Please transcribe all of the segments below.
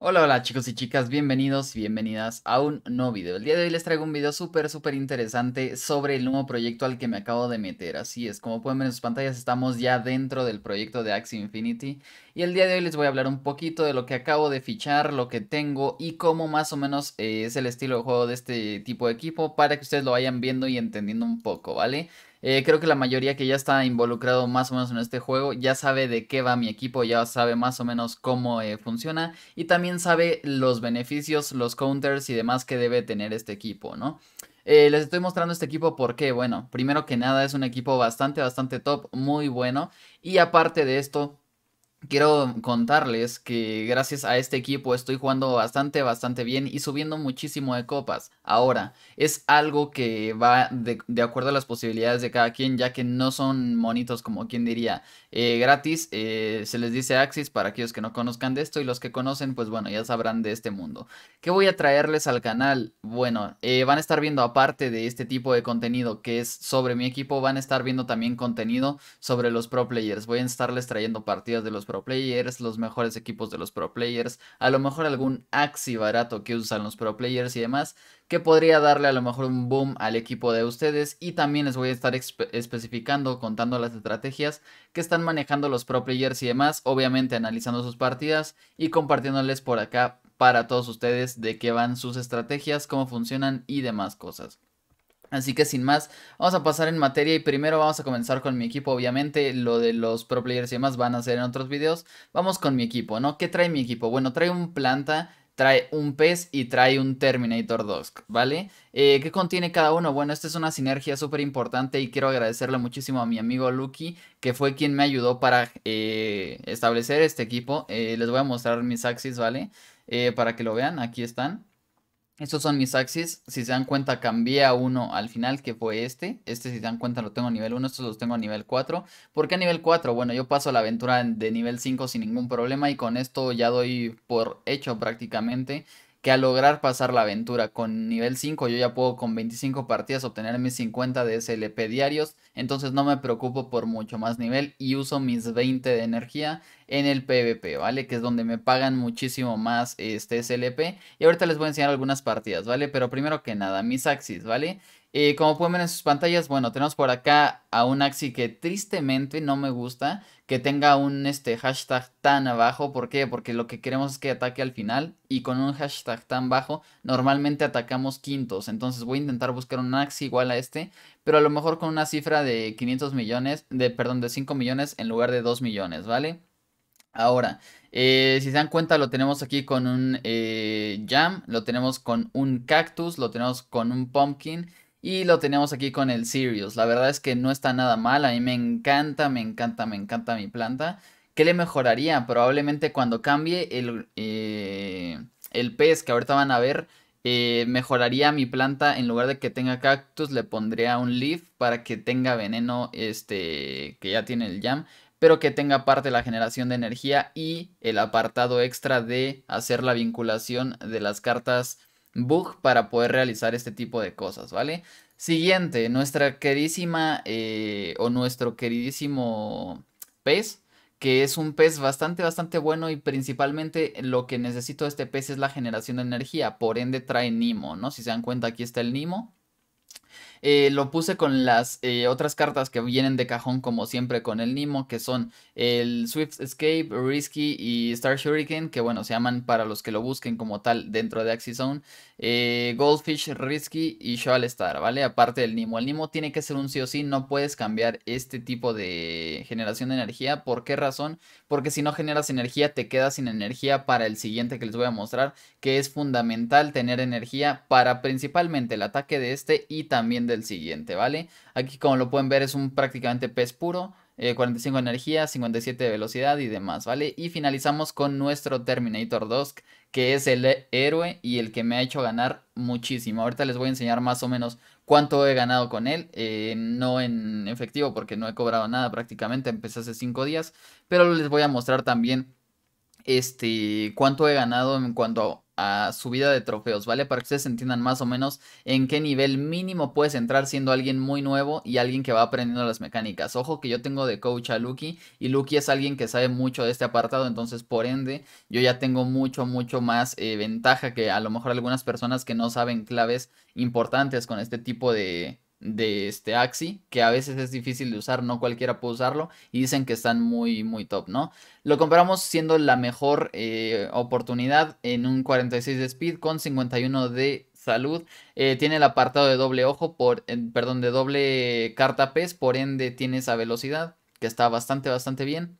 Hola, hola chicos y chicas, bienvenidos y bienvenidas a un nuevo video. El día de hoy les traigo un video súper, súper interesante sobre el nuevo proyecto al que me acabo de meter. Así es, como pueden ver en sus pantallas estamos ya dentro del proyecto de Axie Infinity y el día de hoy les voy a hablar un poquito de lo que acabo de fichar, lo que tengo y cómo más o menos eh, es el estilo de juego de este tipo de equipo para que ustedes lo vayan viendo y entendiendo un poco, ¿vale? Eh, creo que la mayoría que ya está involucrado más o menos en este juego ya sabe de qué va mi equipo, ya sabe más o menos cómo eh, funciona y también sabe los beneficios, los counters y demás que debe tener este equipo, ¿no? Eh, les estoy mostrando este equipo porque, bueno, primero que nada es un equipo bastante, bastante top, muy bueno y aparte de esto Quiero contarles que gracias a este equipo estoy jugando bastante, bastante bien y subiendo muchísimo de copas. Ahora, es algo que va de, acuerdo a las posibilidades de cada quien, ya que no son monitos como quien diría. Eh, gratis, eh, se les dice Axis para aquellos que no conozcan de esto y los que conocen, pues bueno, ya sabrán de este mundo. ¿Qué voy a traerles al canal? Bueno, eh, van a estar viendo aparte de este tipo de contenido que es sobre mi equipo, van a estar viendo también contenido sobre los pro players. Voy a estarles trayendo partidas de los pro pro players, los mejores equipos de los pro players, a lo mejor algún axi barato que usan los pro players y demás, que podría darle a lo mejor un boom al equipo de ustedes y también les voy a estar especificando, contando las estrategias que están manejando los pro players y demás, obviamente analizando sus partidas y compartiéndoles por acá para todos ustedes de qué van sus estrategias, cómo funcionan y demás cosas. Así que sin más, vamos a pasar en materia y primero vamos a comenzar con mi equipo, obviamente lo de los pro players y demás van a ser en otros videos. Vamos con mi equipo, ¿no? ¿Qué trae mi equipo? Bueno, trae un planta, trae un pez y trae un Terminator 2, ¿vale? Eh, ¿Qué contiene cada uno? Bueno, esta es una sinergia súper importante y quiero agradecerle muchísimo a mi amigo Lucky, que fue quien me ayudó para eh, establecer este equipo. Eh, les voy a mostrar mis axis, ¿vale? para que lo vean, aquí están. Estos son mis axis. Si se dan cuenta, cambié a uno al final, que fue este. Este, si se dan cuenta, lo tengo a nivel 1. Estos los tengo a nivel 4. ¿Por qué a nivel 4? Bueno, yo paso la aventura de nivel 5 sin ningún problema. Y con esto ya doy por hecho prácticamente que al lograr pasar la aventura con nivel 5 yo ya puedo con 25 partidas obtener mis 50 de SLP diarios, entonces no me preocupo por mucho más nivel y uso mis 20 de energía en el PvP, ¿vale? Que es donde me pagan muchísimo más este SLP. Y ahorita les voy a enseñar algunas partidas, ¿vale? Pero primero que nada, mis Axis, ¿vale? Eh, como pueden ver en sus pantallas, bueno, tenemos por acá a un Axi que tristemente no me gusta que tenga un este, hashtag tan abajo. ¿Por qué? Porque lo que queremos es que ataque al final y con un hashtag tan bajo normalmente atacamos quintos. Entonces voy a intentar buscar un Axi igual a este, pero a lo mejor con una cifra de 500 millones, de, perdón, de 5 millones en lugar de 2 millones, ¿vale? Ahora, eh, si se dan cuenta, lo tenemos aquí con un eh, jam, lo tenemos con un cactus, lo tenemos con un pumpkin y lo tenemos aquí con el Sirius. La verdad es que no está nada mal, a mí me encanta, me encanta, me encanta mi planta. ¿Qué le mejoraría? Probablemente cuando cambie el, eh, el pez que ahorita van a ver, mejoraría mi planta en lugar de que tenga cactus le pondría un leaf para que tenga veneno este que ya tiene el jam pero que tenga parte la generación de energía y el apartado extra de hacer la vinculación de las cartas bug para poder realizar este tipo de cosas, ¿vale? Siguiente, nuestra queridísima eh, o nuestro queridísimo pez, que es un pez bastante, bastante bueno y principalmente lo que necesito de este pez es la generación de energía, por ende trae Nimo, ¿no? Si se dan cuenta aquí está el Nimo. Eh, lo puse con las eh, otras cartas que vienen de cajón como siempre con el Nimo, que son el Swift Escape, Risky y Star Shuriken, que bueno, se llaman para los que lo busquen como tal dentro de Axie Zone, eh, Goldfish, Risky y Shoal Star, ¿vale? Aparte del Nimo. El Nimo tiene que ser un sí o sí, no puedes cambiar este tipo de generación de energía. ¿Por qué razón? Porque si no generas energía, te quedas sin energía para el siguiente que les voy a mostrar, que es fundamental tener energía para principalmente el ataque de este y también del siguiente, ¿vale? Aquí como lo pueden ver es un prácticamente pez puro, 45 eh, de energía, 57 de velocidad y demás, ¿vale? Y finalizamos con nuestro Terminator 2, que es el héroe y el que me ha hecho ganar muchísimo. Ahorita les voy a enseñar más o menos cuánto he ganado con él, eh, no en efectivo porque no he cobrado nada prácticamente, empecé hace 5 días, pero les voy a mostrar también este, cuánto he ganado en cuanto a subida de trofeos, ¿vale? Para que ustedes entiendan más o menos en qué nivel mínimo puedes entrar siendo alguien muy nuevo y alguien que va aprendiendo las mecánicas. Ojo que yo tengo de coach a Lucky y Lucky es alguien que sabe mucho de este apartado, entonces por ende yo ya tengo mucho, mucho más eh, ventaja que a lo mejor algunas personas que no saben claves importantes con este tipo de, de este Axi, que a veces es difícil de usar, no cualquiera puede usarlo, y dicen que están muy, muy top, ¿no? Lo compramos siendo la mejor eh, oportunidad en un 46 de speed con 51 de salud. Eh, tiene el apartado de doble ojo, por, perdón, de doble carta por ende tiene esa velocidad, que está bastante, bastante bien.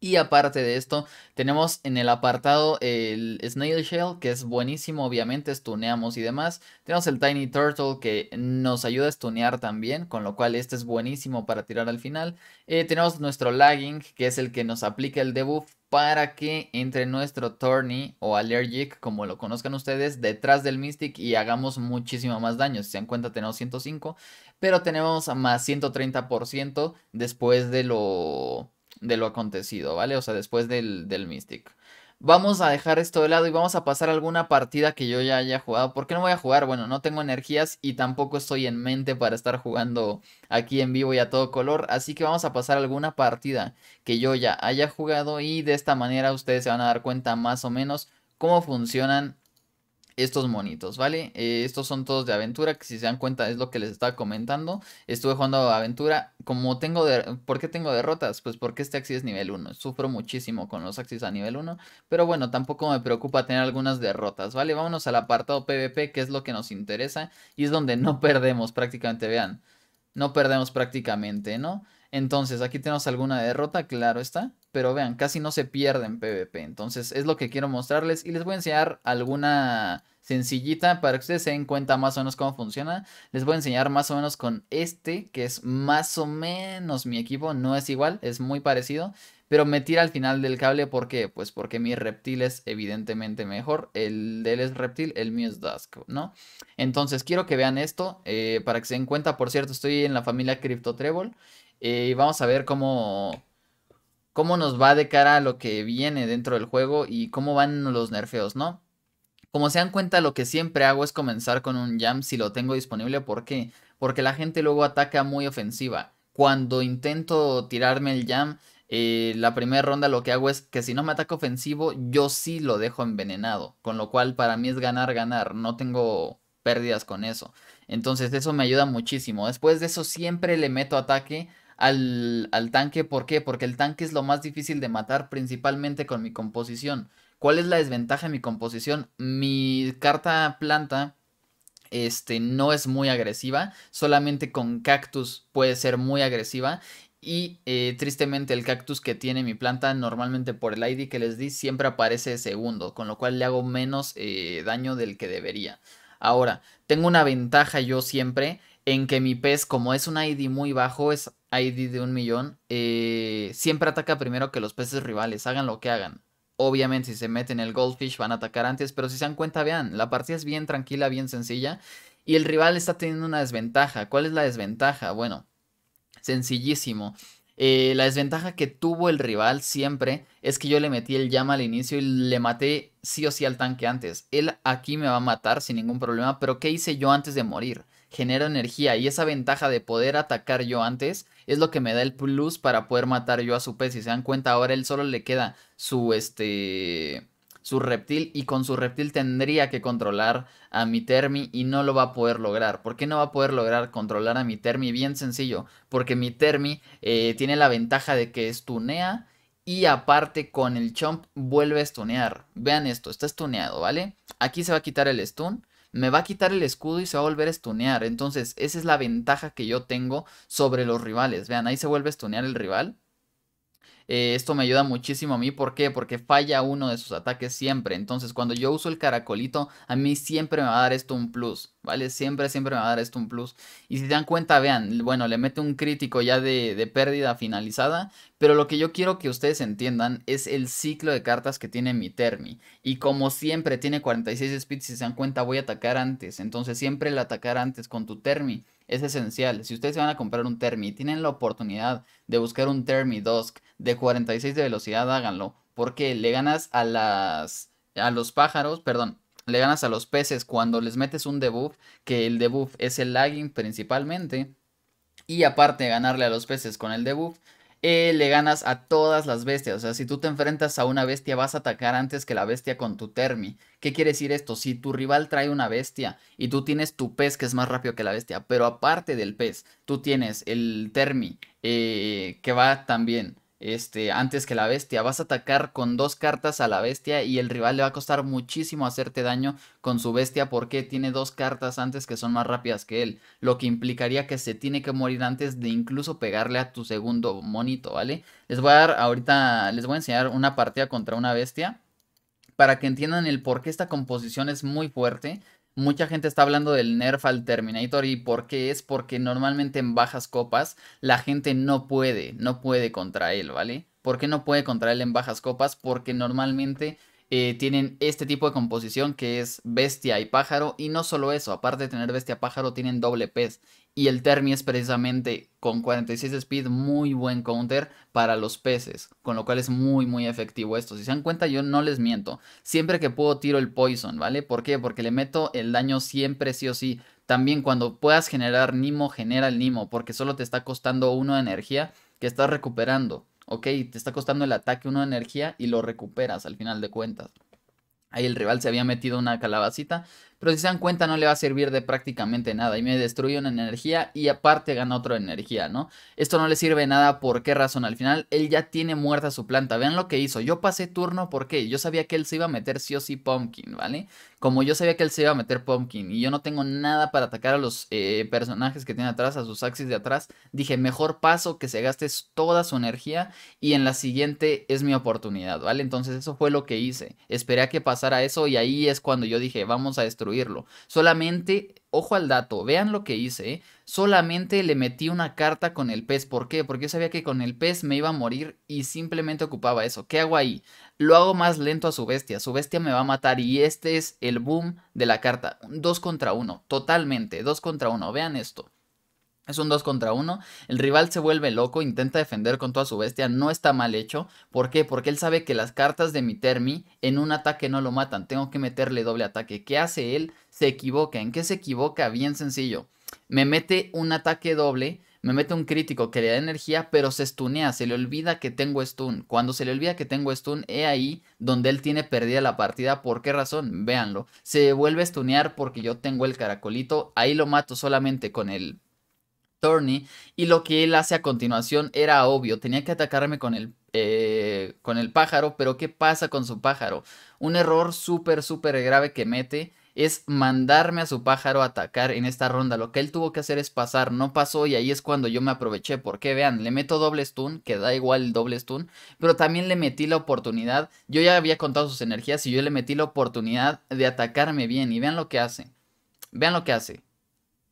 Y aparte de esto, tenemos en el apartado el Snail Shell, que es buenísimo, obviamente, stuneamos y demás. Tenemos el Tiny Turtle, que nos ayuda a stunear también, con lo cual este es buenísimo para tirar al final. Eh, tenemos nuestro Lagging, que es el que nos aplica el debuff para que entre nuestro Tourney o Allergic, como lo conozcan ustedes, detrás del Mystic y hagamos muchísimo más daño. Si se dan cuenta, tenemos 105, pero tenemos más 130% después de lo de lo acontecido, ¿vale? O sea, después del, del Mystic. Vamos a dejar esto de lado y vamos a pasar alguna partida que yo ya haya jugado. ¿Por qué no voy a jugar? Bueno, no tengo energías y tampoco estoy en mente para estar jugando aquí en vivo y a todo color. Así que vamos a pasar alguna partida que yo ya haya jugado y de esta manera ustedes se van a dar cuenta más o menos cómo funcionan estos monitos, ¿vale? Eh, estos son todos de aventura, que si se dan cuenta es lo que les estaba comentando. Estuve jugando aventura, como tengo de... ¿Por qué tengo derrotas? Pues porque este Axis es nivel 1, sufro muchísimo con los Axis a nivel 1, pero bueno, tampoco me preocupa tener algunas derrotas, ¿vale? Vámonos al apartado PvP, que es lo que nos interesa, y es donde no perdemos prácticamente, vean, no perdemos prácticamente, ¿no? Entonces, aquí tenemos alguna derrota, claro está. Pero vean, casi no se pierde en PvP. Entonces, es lo que quiero mostrarles. Y les voy a enseñar alguna sencillita para que ustedes se den cuenta más o menos cómo funciona. Les voy a enseñar más o menos con este, que es más o menos mi equipo. No es igual, es muy parecido. Pero me tira al final del cable, ¿por qué? Pues porque mi reptil es evidentemente mejor. El de él es reptil, el mío es Dusk, ¿no? Entonces quiero que vean esto eh, para que se den cuenta. Por cierto, estoy en la familia Crypto y eh, vamos a ver cómo, cómo nos va de cara a lo que viene dentro del juego y cómo van los nerfeos, ¿no? Como se dan cuenta, lo que siempre hago es comenzar con un jam si lo tengo disponible. ¿Por qué? Porque la gente luego ataca muy ofensiva. Cuando intento tirarme el jam, eh, la primera ronda lo que hago es que si no me ataca ofensivo, yo sí lo dejo envenenado. Con lo cual para mí es ganar, ganar. No tengo pérdidas con eso. Entonces eso me ayuda muchísimo. Después de eso siempre le meto ataque al, tanque. ¿Por qué? Porque el tanque es lo más difícil de matar, principalmente con mi composición. ¿Cuál es la desventaja de mi composición? Mi carta planta este, no es muy agresiva, solamente con cactus puede ser muy agresiva. Y eh, tristemente el cactus que tiene mi planta normalmente por el ID que les di siempre aparece segundo, con lo cual le hago menos eh, daño del que debería. Ahora, tengo una ventaja yo siempre en que mi pez, como es un ID muy bajo, es ID de un millón, eh, siempre ataca primero que los peces rivales, hagan lo que hagan. Obviamente si se meten el goldfish van a atacar antes, pero si se dan cuenta, vean, la partida es bien tranquila, bien sencilla, y el rival está teniendo una desventaja. ¿Cuál es la desventaja? Bueno, sencillísimo. Eh, la desventaja que tuvo el rival siempre es que yo le metí el llama al inicio y le maté sí o sí al tanque antes. Él aquí me va a matar sin ningún problema, pero ¿qué hice yo antes de morir? Genera energía y esa ventaja de poder atacar yo antes es lo que me da el plus para poder matar yo a su pez. Si se dan cuenta, ahora él solo le queda su este su reptil y con su reptil tendría que controlar a mi Termi y no lo va a poder lograr. ¿Por qué no va a poder lograr controlar a mi Termi? Bien sencillo, porque mi Termi eh, tiene la ventaja de que estunea y aparte con el chomp vuelve a estunear Vean esto, está estuneado ¿vale? Aquí se va a quitar el stun me va a quitar el escudo y se va a volver a stunear. Entonces, esa es la ventaja que yo tengo sobre los rivales. Vean, ahí se vuelve a stunear el rival. Eh, esto me ayuda muchísimo a mí, ¿por qué? Porque falla uno de sus ataques siempre. Entonces, cuando yo uso el caracolito, a mí siempre me va a dar esto un plus, ¿vale? Siempre, siempre me va a dar esto un plus. Y si se dan cuenta, vean, bueno, le mete un crítico ya de, pérdida finalizada, pero lo que yo quiero que ustedes entiendan es el ciclo de cartas que tiene mi Termi. Y como siempre tiene 46 speed, si se dan cuenta, voy a atacar antes. Entonces, siempre el atacar antes con tu Termi es esencial. Si ustedes se van a comprar un Termi y tienen la oportunidad de buscar un Termi Dusk de 46 de velocidad, háganlo. Porque le ganas a las. a los pájaros, perdón, le ganas a los peces cuando les metes un debuff, que el debuff es el lagging principalmente. Y aparte ganarle a los peces con el debuff, eh, le ganas a todas las bestias. O sea, si tú te enfrentas a una bestia, vas a atacar antes que la bestia con tu termi. ¿Qué quiere decir esto? Si tu rival trae una bestia y tú tienes tu pez que es más rápido que la bestia, pero aparte del pez, tú tienes el termi eh, que va también este, antes que la bestia. Vas a atacar con dos cartas a la bestia y el rival le va a costar muchísimo hacerte daño con su bestia porque tiene dos cartas antes que son más rápidas que él, lo que implicaría que se tiene que morir antes de incluso pegarle a tu segundo monito, ¿vale? Les voy a dar ahorita, les voy a enseñar una partida contra una bestia para que entiendan el por qué esta composición es muy fuerte mucha gente está hablando del nerf al Terminator y por qué es porque normalmente en bajas copas la gente no puede, no puede contra él, ¿vale? ¿Por qué no puede contra él en bajas copas? Porque normalmente eh, tienen este tipo de composición que es bestia y pájaro. Y no solo eso, aparte de tener bestia pájaro, tienen doble pez. Y el Termi es precisamente con 46 de speed muy buen counter para los peces, con lo cual es muy muy efectivo esto. Si se dan cuenta yo no les miento, siempre que puedo tiro el poison, ¿vale? ¿Por qué? Porque le meto el daño siempre sí o sí. También cuando puedas generar Nimo, genera el Nimo, porque solo te está costando uno de energía que estás recuperando ok, te está costando el ataque uno de energía y lo recuperas al final de cuentas. Ahí el rival se había metido una calabacita, pero si se dan cuenta, no le va a servir de prácticamente nada. Y me destruye una energía y aparte gana otra energía, ¿no? Esto no le sirve nada. ¿Por qué razón? Al final, él ya tiene muerta su planta. Vean lo que hizo. Yo pasé turno porque yo sabía que él se iba a meter sí o sí Pumpkin, ¿vale? Como yo sabía que él se iba a meter Pumpkin y yo no tengo nada para atacar a los eh, personajes que tiene atrás, a sus axis de atrás, dije, mejor paso que se gaste toda su energía y en la siguiente es mi oportunidad, ¿vale? Entonces eso fue lo que hice. Esperé a que pasara eso y ahí es cuando yo dije, vamos a destruir Solamente, ojo al dato, vean lo que hice, solamente le metí una carta con el pez. ¿Por qué? Porque yo sabía que con el pez me iba a morir y simplemente ocupaba eso. ¿Qué hago ahí? Lo hago más lento a su bestia, su bestia me va a matar y este es el boom de la carta. 2 contra uno, totalmente, dos contra uno, vean esto. Es un 2 contra 1. El rival se vuelve loco, intenta defender con toda su bestia. No está mal hecho. ¿Por qué? Porque él sabe que las cartas de mi Termi en un ataque no lo matan. Tengo que meterle doble ataque. ¿Qué hace él? Se equivoca. ¿En qué se equivoca? Bien sencillo. Me mete un ataque doble. Me mete un crítico que le da energía, pero se stunea, se le olvida que tengo stun. Cuando se le olvida que tengo stun, he ahí donde él tiene perdida la partida. ¿Por qué razón? Véanlo. Se vuelve a stunear porque yo tengo el caracolito. Ahí lo mato solamente con el y lo que él hace a continuación era obvio, tenía que atacarme con el, eh, con el pájaro, pero ¿qué pasa con su pájaro? Un error súper, súper grave que mete es mandarme a su pájaro a atacar en esta ronda. Lo que él tuvo que hacer es pasar, no pasó y ahí es cuando yo me aproveché. Porque vean, le meto doble stun, que da igual el doble stun, pero también le metí la oportunidad. Yo ya había contado sus energías y yo le metí la oportunidad de atacarme bien. Y vean lo que hace. Vean lo que hace.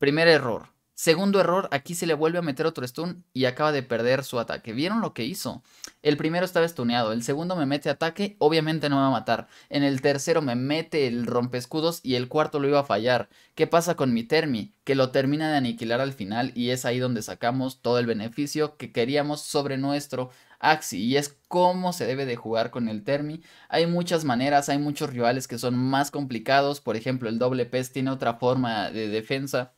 Primer error. Segundo error, aquí se le vuelve a meter otro stun y acaba de perder su ataque. ¿Vieron lo que hizo? El primero estaba stuneado, el segundo me mete ataque, obviamente no me va a matar. En el tercero me mete el rompescudos y el cuarto lo iba a fallar. ¿Qué pasa con mi Termi? Que lo termina de aniquilar al final y es ahí donde sacamos todo el beneficio que queríamos sobre nuestro Axi y es cómo se debe de jugar con el Termi. Hay muchas maneras, hay muchos rivales que son más complicados, por ejemplo el doble pez tiene otra forma de defensa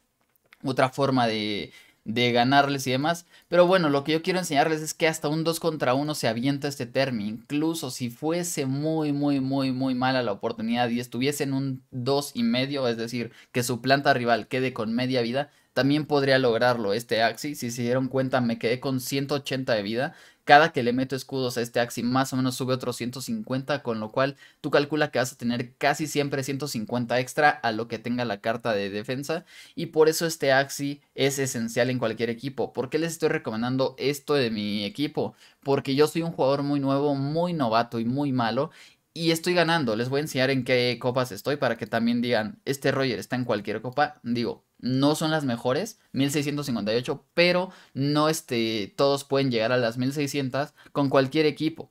otra forma de, de ganarles y demás. Pero bueno, lo que yo quiero enseñarles es que hasta un 2 contra 1 se avienta este término Incluso si fuese muy, muy, muy, muy mala la oportunidad y estuviese en un 2 y medio, es decir, que su planta rival quede con media vida, también podría lograrlo este axis Si se dieron cuenta, me quedé con 180 de vida cada que le meto escudos a este Axi más o menos sube otros 150, con lo cual tú calcula que vas a tener casi siempre 150 extra a lo que tenga la carta de defensa. Y por eso este Axi es esencial en cualquier equipo. ¿Por qué les estoy recomendando esto de mi equipo? Porque yo soy un jugador muy nuevo, muy novato y muy malo y estoy ganando. Les voy a enseñar en qué copas estoy para que también digan, este Roger está en cualquier copa. Digo, no son las mejores, 1658, pero no este, todos pueden llegar a las 1600 con cualquier equipo.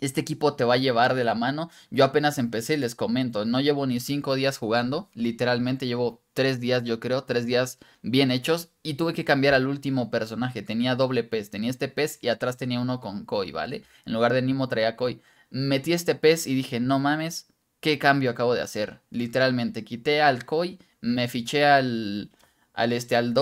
Este equipo te va a llevar de la mano. Yo apenas empecé les comento, no llevo ni 5 días jugando, literalmente llevo 3 días yo creo, 3 días bien hechos y tuve que cambiar al último personaje, tenía doble pez, tenía este pez y atrás tenía uno con Koi, ¿vale? En lugar de Nimo traía Koi. Metí este pez y dije, no mames, ¿qué cambio acabo de hacer? Literalmente quité al Koi, me fiché al, al, este, al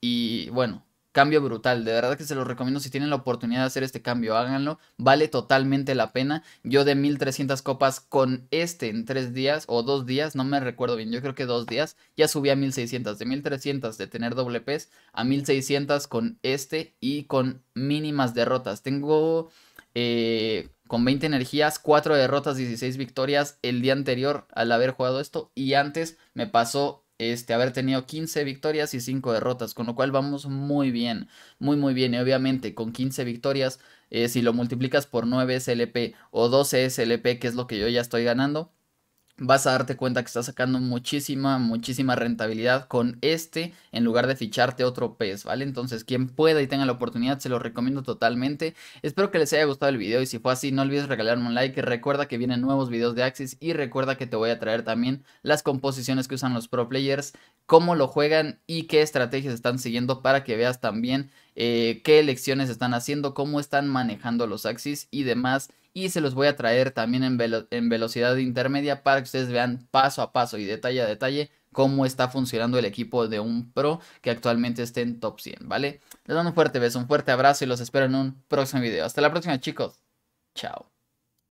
y bueno, cambio brutal. De verdad que se los recomiendo si tienen la oportunidad de hacer este cambio, háganlo. Vale totalmente la pena. Yo de 1300 copas con este en 3 días o 2 días, no me recuerdo bien, yo creo que 2 días, ya subí a 1600. De 1300 de tener doble pez a 1600 con este y con mínimas derrotas. Tengo... Eh, con 20 energías, 4 derrotas, 16 victorias el día anterior al haber jugado esto. Y antes me pasó este, haber tenido 15 victorias y 5 derrotas, con lo cual vamos muy bien, muy muy bien. Y obviamente con 15 victorias, eh, si lo multiplicas por 9 SLP o 12 SLP, que es lo que yo ya estoy ganando, vas a darte cuenta que estás sacando muchísima, muchísima rentabilidad con este en lugar de ficharte otro pez, ¿vale? Entonces, quien pueda y tenga la oportunidad, se lo recomiendo totalmente. Espero que les haya gustado el video y si fue así, no olvides regalarme un like. Recuerda que vienen nuevos videos de Axis y recuerda que te voy a traer también las composiciones que usan los pro players, cómo lo juegan y qué estrategias están siguiendo para que veas también eh, qué elecciones están haciendo, cómo están manejando los axis y demás. Y se los voy a traer también en, velocidad intermedia para que ustedes vean paso a paso y detalle a detalle cómo está funcionando el equipo de un pro que actualmente esté en top 100, ¿vale? Les mando un fuerte beso, un fuerte abrazo y los espero en un próximo video. Hasta la próxima chicos. Chao.